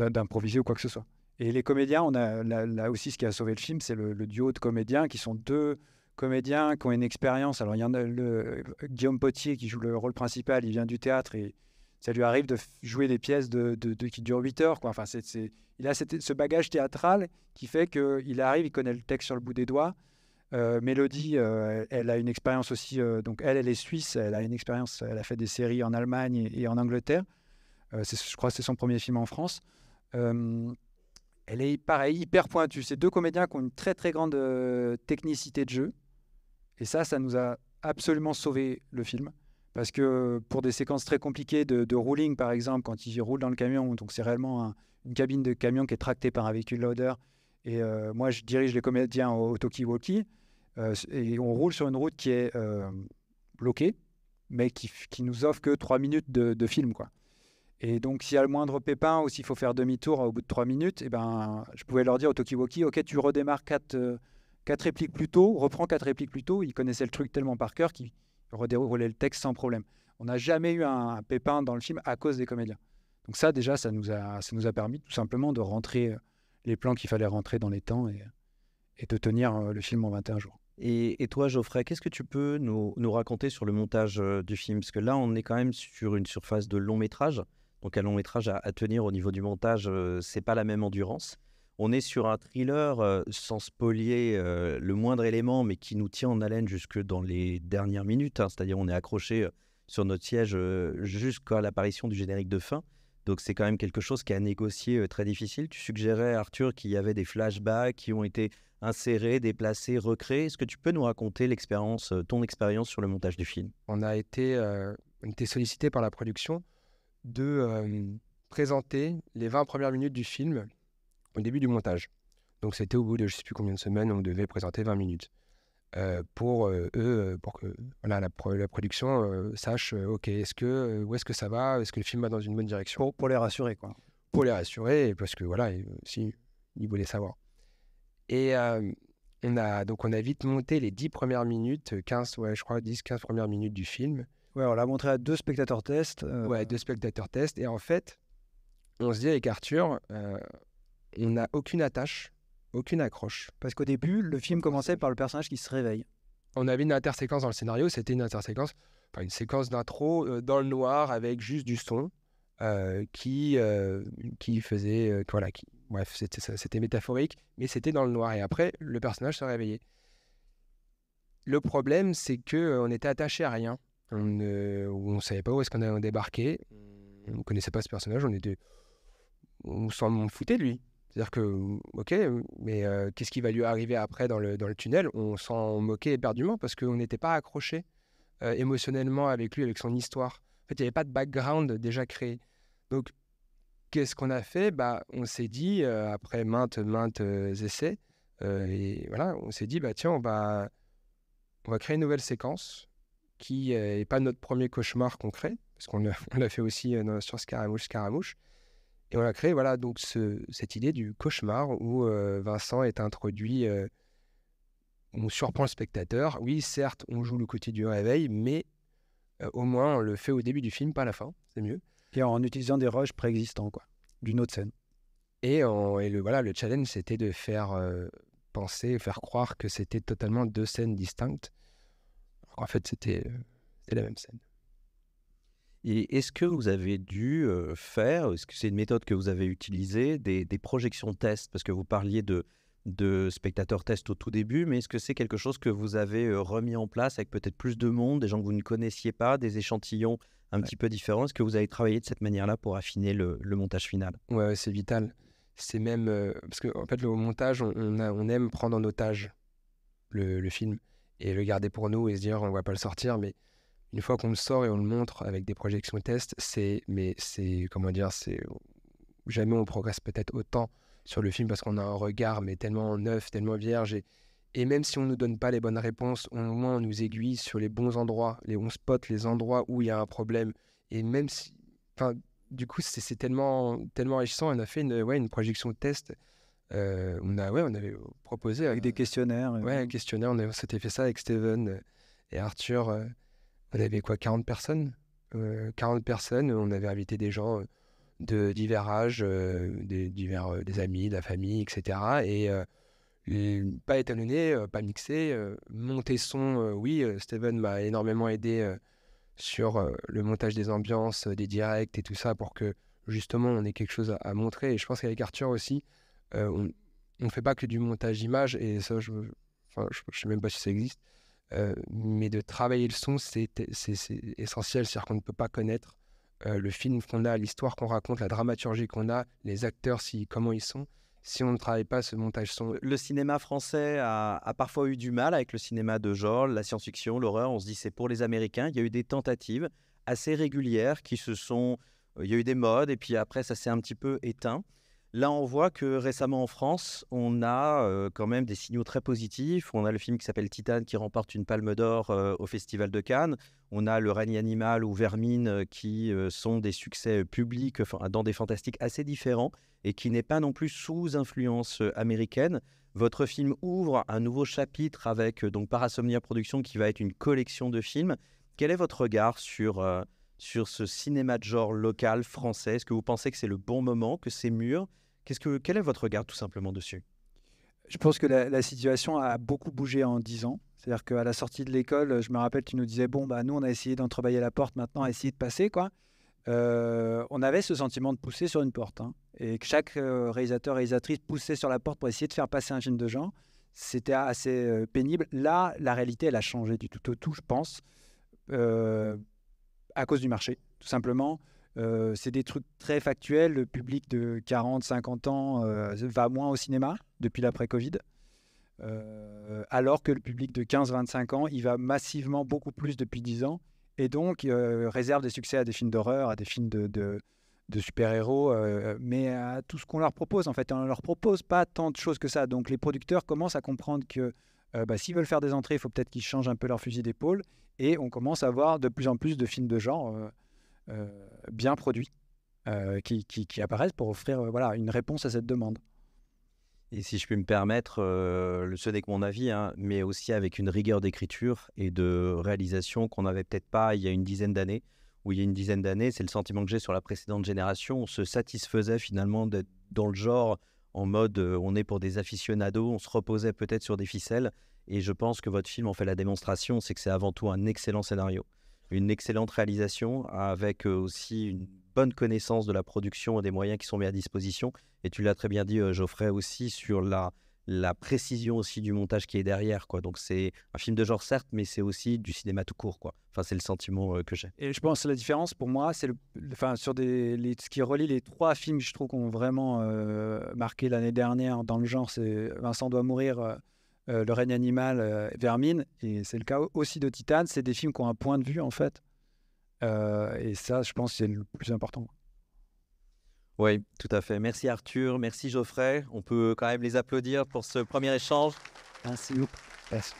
euh, d'improviser ou quoi que ce soit. Et les comédiens, on a, là, aussi, ce qui a sauvé le film, c'est le, duo de comédiens qui sont deux comédiens qui ont une expérience. Alors, il y en a le, Guillaume Potier qui joue le rôle principal, il vient du théâtre et ça lui arrive de jouer des pièces de, qui durent 8 heures. Enfin, il a ce bagage théâtral qui fait qu'il arrive, il connaît le texte sur le bout des doigts euh, Mélodie, euh, elle, a une expérience aussi, euh, donc elle, elle est suisse, elle a une expérience, elle a fait des séries en Allemagne et, en Angleterre. je crois que c'est son premier film en France. elle est pareil, hyper pointue. C'est deux comédiens qui ont une très très grande technicité de jeu. Et ça, ça nous a absolument sauvé le film. Parce que pour des séquences très compliquées de, de rolling, par exemple, quand ils roulent dans le camion, donc c'est réellement une cabine de camion qui est tractée par un véhicule loader. Et moi, je dirige les comédiens au, au talkie euh, et on roule sur une route qui est euh, bloquée, mais qui, qui nous offre que 3 minutes de, film. quoi. Et donc, s'il y a le moindre pépin ou s'il faut faire demi-tour au bout de 3 minutes, eh ben, je pouvais leur dire au Tokiwoki Ok, tu redémarres 4, euh, répliques plus tôt, reprends quatre répliques plus tôt. Ils connaissaient le truc tellement par cœur qu'ils redéroulaient le texte sans problème. On n'a jamais eu un, un, pépin dans le film à cause des comédiens. Donc, ça, déjà, ça nous a, ça nous a permis tout simplement de rentrer les plans qu'il fallait rentrer dans les temps et, et de tenir le film en 21 jours. Et, toi, Geoffrey, qu'est-ce que tu peux nous, raconter sur le montage euh, du film Parce que là, on est quand même sur une surface de long métrage. Donc, un long métrage à, tenir au niveau du montage, euh, c'est pas la même endurance. On est sur un thriller euh, sans spolier le moindre élément, mais qui nous tient en haleine jusque dans les dernières minutes. Hein. C'est-à-dire, on est accroché sur notre siège jusqu'à l'apparition du générique de fin. Donc c'est quand même quelque chose qui a négocié très difficile. Tu suggérais, Arthur, qu'il y avait des flashbacks qui ont été insérés, déplacés, recréés. Est-ce que tu peux nous raconter l'expérience, ton expérience sur le montage du film On a été, sollicité par la production de présenter les 20 premières minutes du film au début du montage. Donc c'était au bout de je ne sais plus combien de semaines, on devait présenter 20 minutes. Euh, pour euh, eux, euh, pour que voilà, la, production sache, ok, est-ce que où est-ce que ça va, est-ce que le film va dans une bonne direction. Pour, les rassurer, quoi. Pour les rassurer, parce que voilà, si ils voulaient savoir. Et on a donc on a vite monté les 10 premières minutes, 15 ouais, je crois 10 15 premières minutes du film. Ouais, on l'a montré à deux spectateurs tests. Ouais, deux spectateurs tests et en fait, on se dit avec Arthur, on n'a aucune attache aucune accroche. Parce qu'au début, le film commençait par le personnage qui se réveille. On avait une interséquence dans le scénario, c'était une interséquence, enfin une séquence d'intro euh, dans le noir avec juste du son euh, qui, euh, qui faisait. voilà, bref, c'était métaphorique, mais c'était dans le noir. Et après, le personnage se réveillait. Le problème, c'est que on était attaché à rien. On ne savait pas où est-ce qu'on allait débarquer. Mmh. On ne connaissait pas ce personnage. On était, on s'en foutait de lui. C'est-à-dire que, ok, mais qu'est-ce qui va lui arriver après dans le, dans le tunnel On s'en moquait éperdument parce qu'on n'était pas accroché émotionnellement avec lui, avec son histoire. En fait, il n'y avait pas de background déjà créé. Donc, qu'est-ce qu'on a fait bah, On s'est dit, après maintes, maintes essais, et voilà, on s'est dit, bah, tiens, on va, on va créer une nouvelle séquence qui n'est pas notre premier cauchemar qu'on crée, parce qu'on l'a fait aussi Sur Scaramouche, Scaramouche. Et on a créé voilà, donc cette idée du cauchemar où euh, Vincent est introduit, euh, on surprend le spectateur. Oui, certes, on joue le côté du réveil, mais euh, au moins on le fait au début du film, pas à la fin, c'est mieux. Et en utilisant des rushs préexistants, quoi, d'une autre scène. Et, le, voilà, le challenge, c'était de faire penser, faire croire que c'était totalement deux scènes distinctes. en fait, c'était la même scène est-ce que vous avez dû faire, est-ce que c'est une méthode que vous avez utilisée, des, projections test Parce que vous parliez de, de spectateurs test au tout début, mais est-ce que c'est quelque chose que vous avez remis en place avec peut-être plus de monde, des gens que vous ne connaissiez pas, des échantillons un petit peu différents Est-ce que vous avez travaillé de cette manière-là pour affiner le, montage final Ouais, c'est vital. C'est même. parce qu'en fait, le montage, on, aime prendre en otage le, film et le garder pour nous et se dire on ne va pas le sortir, mais une fois qu'on le sort et on le montre avec des projections test, c'est, mais c'est, comment dire, c'est jamais on progresse peut-être autant sur le film parce qu'on a un regard mais tellement neuf, tellement vierge et, même si on ne nous donne pas les bonnes réponses, au moins on nous aiguille sur les bons endroits, les, on spot les endroits où il y a un problème. Et même si, enfin, du coup, c'est tellement, tellement enrichissant. On a fait une, ouais, une projection test. Euh, on a, ouais, on avait proposé avec des euh, questionnaires. Euh, ouais, un questionnaire. on s'était fait ça avec Steven et Arthur on avait quoi, 40 personnes 40 euh, personnes, on avait invité des gens euh, de divers âges, euh, des, divers, des amis, de la famille, etc. Et pas étalonné, pas mixé, monter son, oui, Steven m'a énormément aidé sur le montage des ambiances, des directs et tout ça pour que justement on ait quelque chose à, montrer. Et je pense qu'avec Arthur aussi, on ne fait pas que du montage image et ça, je ne sais même pas si ça existe. Euh, mais de travailler le son, c'est essentiel. C'est-à-dire qu'on ne peut pas connaître euh, le film qu'on a, l'histoire qu'on raconte, la dramaturgie qu'on a, les acteurs, si, comment ils sont, si on ne travaille pas ce montage son. Le cinéma français a, a parfois eu du mal avec le cinéma de genre, la science-fiction, l'horreur. On se dit c'est pour les Américains. Il y a eu des tentatives assez régulières qui se sont. Euh, il y a eu des modes et puis après ça s'est un petit peu éteint. Là, on voit que récemment en France, on a euh, quand même des signaux très positifs. On a le film qui s'appelle Titane qui remporte une palme d'or euh, au Festival de Cannes. On a Le règne animal ou Vermine euh, qui sont des succès publics dans des fantastiques assez différents et qui n'est pas non plus sous influence américaine. Votre film ouvre un nouveau chapitre avec donc Parasomnia Productions qui va être une collection de films. Quel est votre regard sur, sur ce cinéma de genre local français Est-ce que vous pensez que c'est le bon moment, que c'est mûr ce que, quel est votre regard tout simplement dessus Je pense que la, situation a beaucoup bougé en 10 ans. C'est-à-dire qu'à la sortie de l'école, je me rappelle, tu nous disais, bon, bah, nous, on a essayé d'entrebailler la porte, maintenant, essayer de passer, quoi. Euh, on avait ce sentiment de pousser sur une porte. Hein, et que chaque euh, réalisateur, réalisatrice poussait sur la porte pour essayer de faire passer un film de gens. C'était assez euh, pénible. Là, la réalité, elle a changé du tout au tout, je pense, à cause du marché, tout simplement. Euh, c'est des trucs très factuels. Le public de 40, 50 ans euh, va moins au cinéma depuis l'après-Covid. Euh, alors que le public de 15, 25 ans, il va massivement beaucoup plus depuis 10 ans. Et donc, réserve des succès à des films d'horreur, à des films de, super-héros, mais à tout ce qu'on leur propose. En fait, on leur propose pas tant de choses que ça. Donc, les producteurs commencent à comprendre que bah, s'ils veulent faire des entrées, il faut peut-être qu'ils changent un peu leur fusil d'épaule. Et on commence à voir de plus en plus de films de genre. Euh, bien produits euh, qui, apparaissent pour offrir euh, voilà, une réponse à cette demande. Et si je puis me permettre, le ce n'est que mon avis, hein, mais aussi avec une rigueur d'écriture et de réalisation qu'on n'avait peut-être pas il y a une dizaine d'années. Où il y a une dizaine d'années, c'est le sentiment que j'ai sur la précédente génération. On se satisfaisait finalement d'être dans le genre en mode on est pour des aficionados, on se reposait peut-être sur des ficelles. Et je pense que votre film en fait la démonstration, c'est que c'est avant tout un excellent scénario une excellente réalisation avec aussi une bonne connaissance de la production et des moyens qui sont mis à disposition. Et tu l'as très bien dit, Geoffrey, aussi sur la, la précision aussi du montage qui est derrière. Quoi. Donc c'est un film de genre, certes, mais c'est aussi du cinéma tout court. Quoi. Enfin, c'est le sentiment que j'ai. Et je pense que la différence pour moi, c'est le, enfin, sur des, les, ce qui relie les trois films, je trouve, vraiment marqué l'année dernière dans le genre, c'est Vincent doit mourir. Euh, le règne animal, euh, Vermine, et c'est le cas aussi de Titan. c'est des films qui ont un point de vue en fait. Euh, et ça, je pense, c'est le plus important. Oui, tout à fait. Merci Arthur, merci Geoffrey. On peut quand même les applaudir pour ce premier échange. Merci. Merci.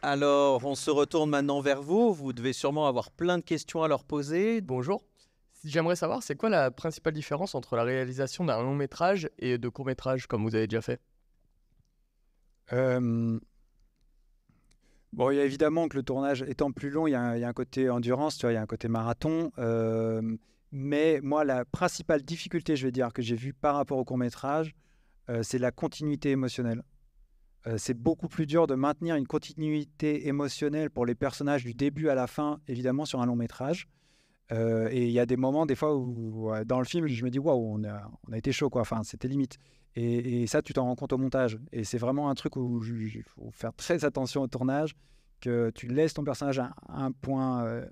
Alors, on se retourne maintenant vers vous. Vous devez sûrement avoir plein de questions à leur poser. Bonjour j'aimerais savoir, c'est quoi la principale différence entre la réalisation d'un long métrage et de court métrage, comme vous avez déjà fait euh, Bon, il y a évidemment que le tournage étant plus long, il y a un, côté endurance, tu vois, il y a un côté marathon. Euh, mais moi, la principale difficulté, je vais dire, que j'ai vue par rapport au court métrage, euh, c'est la continuité émotionnelle. c'est beaucoup plus dur de maintenir une continuité émotionnelle pour les personnages du début à la fin, évidemment, sur un long métrage. Euh, et il y a des moments, des fois, où, euh, dans le film, je me dis, waouh, on a, été chaud, quoi. Enfin, c'était limite. Et, ça, tu t'en rends compte au montage. Et c'est vraiment un truc où il faut faire très attention au tournage, que tu laisses ton personnage à un point euh,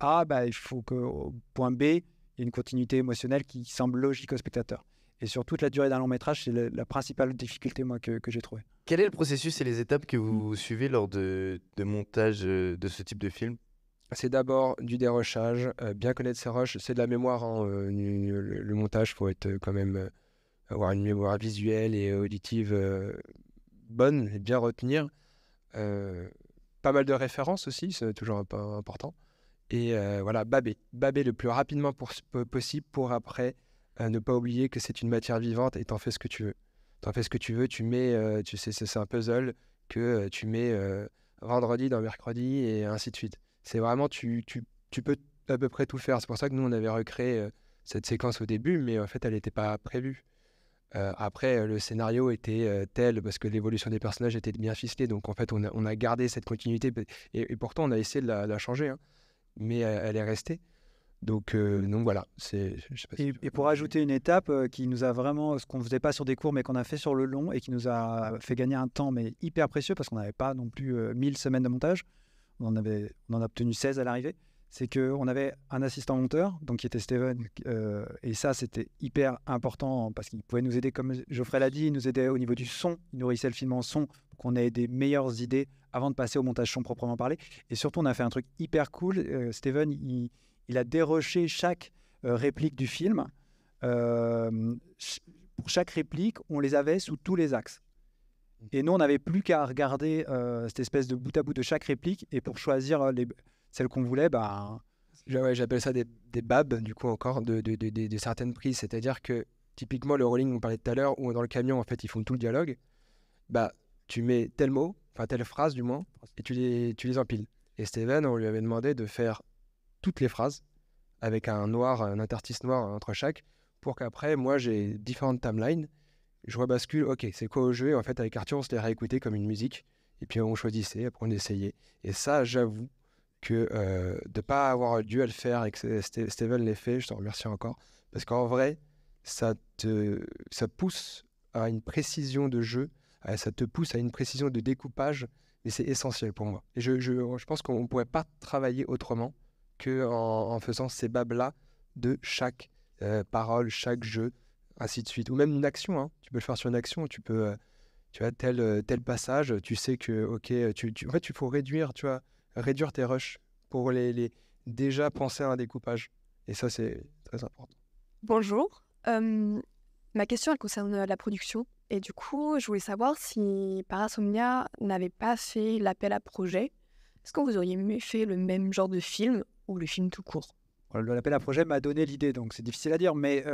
A, bah, il faut qu'au point B, il y ait une continuité émotionnelle qui semble logique au spectateur. Et sur toute la durée d'un long métrage, c'est la, principale difficulté moi, que, j'ai trouvée. Quel est le processus et les étapes que mmh. vous suivez lors de montage de ce type de film c'est d'abord du dérochage. Euh, bien connaître ses roches, c'est de la mémoire. en hein, euh, le, montage, faut être euh, quand même avoir une mémoire visuelle et auditive bonne et bien retenir. pas mal de références aussi, c'est toujours peu important. Et voilà, baber, baber le plus rapidement possible pour après ne pas oublier que c'est une matière vivante et t'en fais ce que tu veux. T'en fais ce que tu veux, tu mets, tu sais, c'est un puzzle que tu mets vendredi dans mercredi et ainsi de suite. C'est vraiment, tu, tu, peux à peu près tout faire. C'est pour ça que nous, on avait recréé euh, cette séquence au début, mais en fait, elle n'était pas prévue. Euh, après, le scénario était euh, tel parce que l'évolution des personnages était bien ficelée. Donc, en fait, on a, gardé cette continuité. Et, pourtant, on a essayé de la, changer. Hein. Mais elle est restée. Donc, donc voilà. C'est, et, et, pour ajouter une étape qui nous a vraiment, ce qu'on ne faisait pas sur des cours, mais qu'on a fait sur le long et qui nous a fait gagner un temps, mais hyper précieux parce qu'on n'avait pas non plus 1000 semaines de montage on en, avait, on en a obtenu 16 à l'arrivée, c'est qu'on avait un assistant monteur, donc qui était Steven, euh, et ça c'était hyper important parce qu'il pouvait nous aider, comme Geoffrey l'a dit, il nous aidait au niveau du son, il nourrissait le film en son, qu'on ait des meilleures idées avant de passer au montage son proprement parlé. Et surtout, on a fait un truc hyper cool. Euh, Steven, il, a déroché chaque euh, réplique du film. pour chaque réplique, on les avait sous tous les axes. Et nous, on n'avait plus qu'à regarder euh, cette espèce de bout à bout de chaque réplique. Et pour choisir euh, les, celle qu'on voulait, bah, j'appelle ça des, des babs, du coup, encore, de, certaines prises. C'est-à-dire que, typiquement, le rolling, on parlait tout à l'heure, où dans le camion, en fait, ils font tout le dialogue. Bah, tu mets tel mot, enfin, telle phrase, du moins, et tu les, tu les empiles. Et Steven, on lui avait demandé de faire toutes les phrases avec un noir, un interstice noir entre chaque, pour qu'après, moi, j'ai différentes timelines je rebascule, ok, c'est quoi au jeu En fait, avec Arthur, on se les réécouté comme une musique, et puis on choisissait, après on essayait. Et ça, j'avoue que euh, de ne pas avoir dû à le faire et que Steven l'ait fait, je te remercie encore, parce qu'en vrai, ça te ça pousse à une précision de jeu, euh, ça te pousse à une précision de découpage, et c'est essentiel pour moi. Et je, je, je pense qu'on ne pourrait pas travailler autrement que en, faisant ces babs-là de chaque euh, parole, chaque jeu, ainsi de suite. Ou même une action, hein. tu peux le faire sur une action, tu peux, euh, tu as tel, euh, tel passage, tu sais que, ok, tu, tu, en fait, tu faut réduire, tu vois, réduire tes rushs pour les, les déjà penser à un découpage. Et ça, c'est très important. Bonjour. ma question, elle concerne euh, la production. Et du coup, je voulais savoir si Parasomnia n'avait pas fait l'appel à projet, est-ce que vous auriez fait le même genre de film ou le film tout court L'appel à projet m'a donné l'idée, donc c'est difficile à dire, mais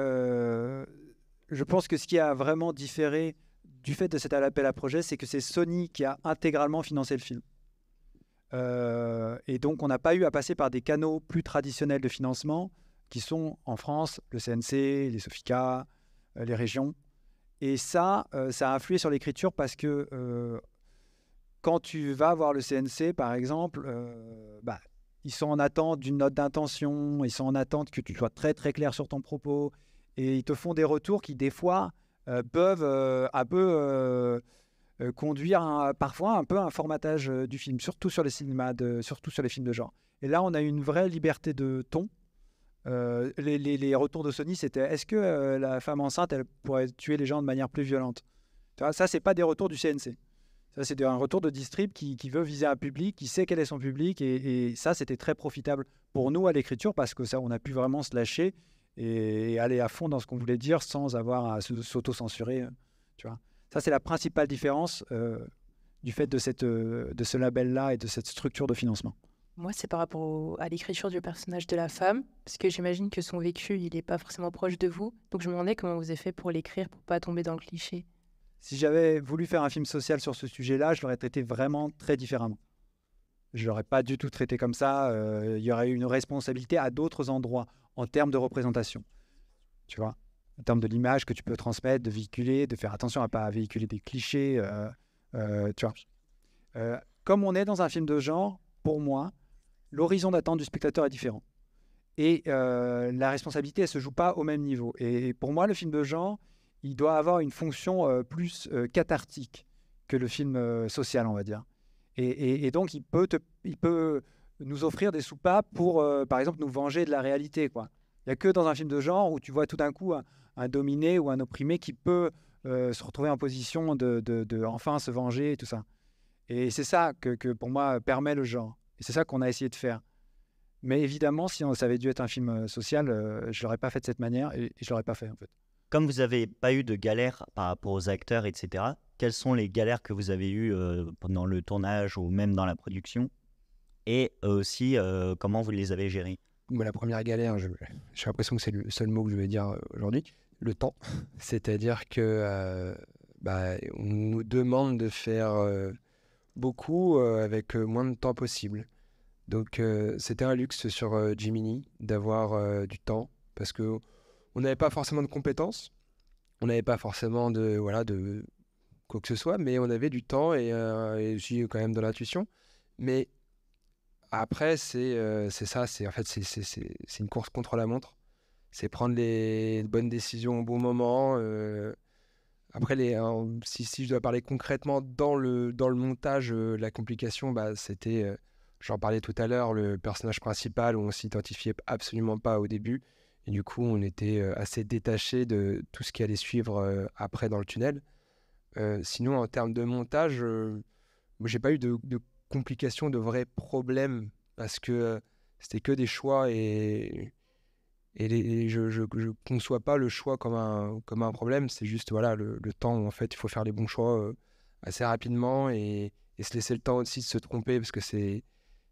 je pense que ce qui a vraiment différé du fait de cet appel à projet, c'est que c'est Sony qui a intégralement financé le film. Euh, et donc, on n'a pas eu à passer par des canaux plus traditionnels de financement, qui sont en France le CNC, les Sofica, euh, les régions. Et ça, euh, ça a influé sur l'écriture parce que quand tu vas voir le CNC, par exemple, bah, ils sont en attente d'une note d'intention, ils sont en attente que tu sois très très clair sur ton propos, et ils te font des retours qui, des fois, euh, peuvent euh, un peu euh, conduire parfois un peu à un formatage du film, surtout sur les cinémas, surtout sur les films de genre. Et là, on a une vraie liberté de ton. Les, retours de Sony, c'était est-ce que la femme enceinte, elle pourrait tuer les gens de manière plus violente Ça, c'est pas des retours du CNC. Ça, c'est un retour de Distrib qui, veut viser un public, qui sait quel est son public. Et, et ça, c'était très profitable pour nous à l'écriture parce que ça, on a pu vraiment se lâcher et, aller à fond dans ce qu'on voulait dire sans avoir à s'auto-censurer. Euh, tu vois. Ça, c'est la principale différence euh, du fait de, cette, euh, de ce label-là et de cette structure de financement. Moi, c'est par rapport à l'écriture du personnage de la femme, parce que j'imagine que son vécu, il n'est pas forcément proche de vous. Donc, je me demandais comment vous avez fait pour l'écrire, pour pas tomber dans le cliché. Si j'avais voulu faire un film social sur ce sujet-là, je l'aurais traité vraiment très différemment. Je l'aurais pas du tout traité comme ça. Il y aurait eu une responsabilité à d'autres endroits en termes de représentation. Tu vois En termes de l'image que tu peux transmettre, de véhiculer, de faire attention à ne pas véhiculer des clichés. Euh, euh, tu vois euh, Comme on est dans un film de genre, pour moi, l'horizon d'attente du spectateur est différent. Et la responsabilité, elle ne se joue pas au même niveau. Et pour moi, le film de genre, il doit avoir une fonction plus cathartique que le film social, on va dire. Et, donc, il peut, il peut nous offrir des soupapes pour, euh, par exemple, nous venger de la réalité. quoi. Il n'y a que dans un film de genre où tu vois tout d'un coup un, dominé ou un opprimé qui peut euh, se retrouver en position de, enfin se venger et tout ça. Et c'est ça que, pour moi euh, permet le genre. Et c'est ça qu'on a essayé de faire. Mais évidemment, si ça avait dû être un film social, je ne l'aurais pas fait de cette manière et, je ne l'aurais pas fait en fait. Comme vous n'avez pas eu de galères par rapport aux acteurs, etc., quelles sont les galères que vous avez eues pendant le tournage ou même dans la production et euh, aussi euh, comment vous les avez gérés bah, La première galère, j'ai l'impression que c'est le seul mot que je vais dire euh, aujourd'hui, le temps. C'est-à-dire que bah, on nous demande de faire beaucoup avec moins de temps possible. Donc c'était un luxe sur euh, Jiminy d'avoir du temps parce que on n'avait pas forcément de compétences, on n'avait pas forcément de voilà de quoi que ce soit, mais on avait du temps et, et quand même de l'intuition. Mais après, euh, c'est ça, c'est en fait c'est une course contre la montre. C'est prendre les bonnes décisions au bon moment. Euh. après, les, euh, si, je dois parler concrètement dans le, dans le montage, la complication, bah, c'était, j'en parlais tout à l'heure, le personnage principal, où on s'identifiait absolument pas au début. Et du coup, on était assez détaché de tout ce qui allait suivre après dans le tunnel. sinon, en termes de montage, j'ai pas eu de complications, de vrais problèmes, parce que euh, c'était que des choix et, et, les, je ne conçois pas le choix comme un, comme un problème, c'est juste voilà le, le, temps où en fait il faut faire les bons choix euh, assez rapidement et, et, se laisser le temps aussi de se tromper, parce que c'est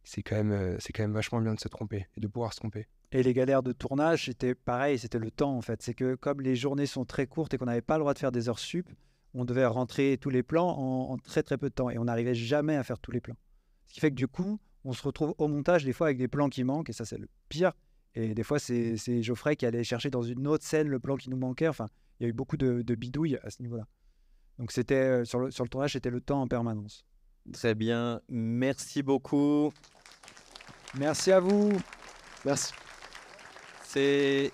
c'est quand, même, euh, quand même vachement bien de se tromper et de pouvoir se tromper. Et les galères de tournage, c'était pareil, c'était le temps en fait. C'est que comme les journées sont très courtes et qu'on n'avait pas le droit de faire des heures sup, on devait rentrer tous les plans en, très très peu de temps et on n'arrivait jamais à faire tous les plans. Ce qui fait que du coup, on se retrouve au montage des fois avec des plans qui manquent, et ça c'est le pire. Et des fois, c'est Geoffrey qui allait chercher dans une autre scène le plan qui nous manquait. Enfin, il y a eu beaucoup de, bidouilles à ce niveau-là. Donc c'était euh, sur le, sur le tournage, c'était le temps en permanence. Très bien, merci beaucoup. Merci à vous. Merci. C'est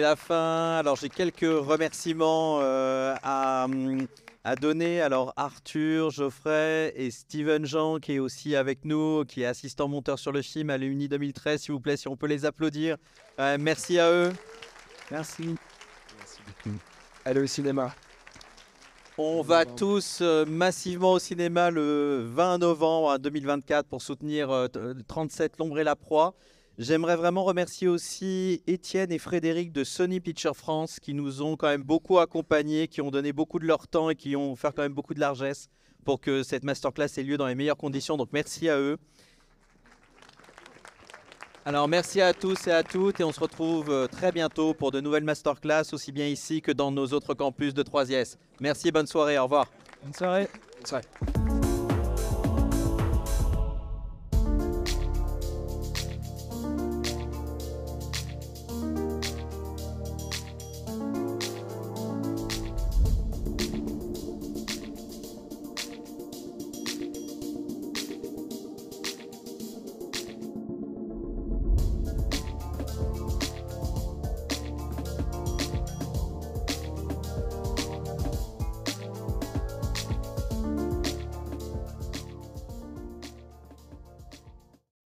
la fin. Alors j'ai quelques remerciements euh, à hum, à donner. Alors Arthur, Geoffrey et Steven Jean qui est aussi avec nous, qui est assistant monteur sur le film à l'Uni 2013, s'il vous plaît, si on peut les applaudir. merci à eux. Merci. Merci Allez au cinéma. On va tous euh, massivement au cinéma le 20 novembre 2024 pour soutenir 37 euh, euh, L'ombre et la proie. J'aimerais vraiment remercier aussi Étienne et Frédéric de Sony Picture France qui nous ont quand même beaucoup accompagnés, qui ont donné beaucoup de leur temps et qui ont offert quand même beaucoup de largesse pour que cette masterclass ait lieu dans les meilleures conditions. Donc merci à eux. Alors merci à tous et à toutes et on se retrouve euh, très bientôt pour de nouvelles masterclass aussi bien ici que dans nos autres campus de 3 Merci, bonne soirée, au revoir. Bonne soirée.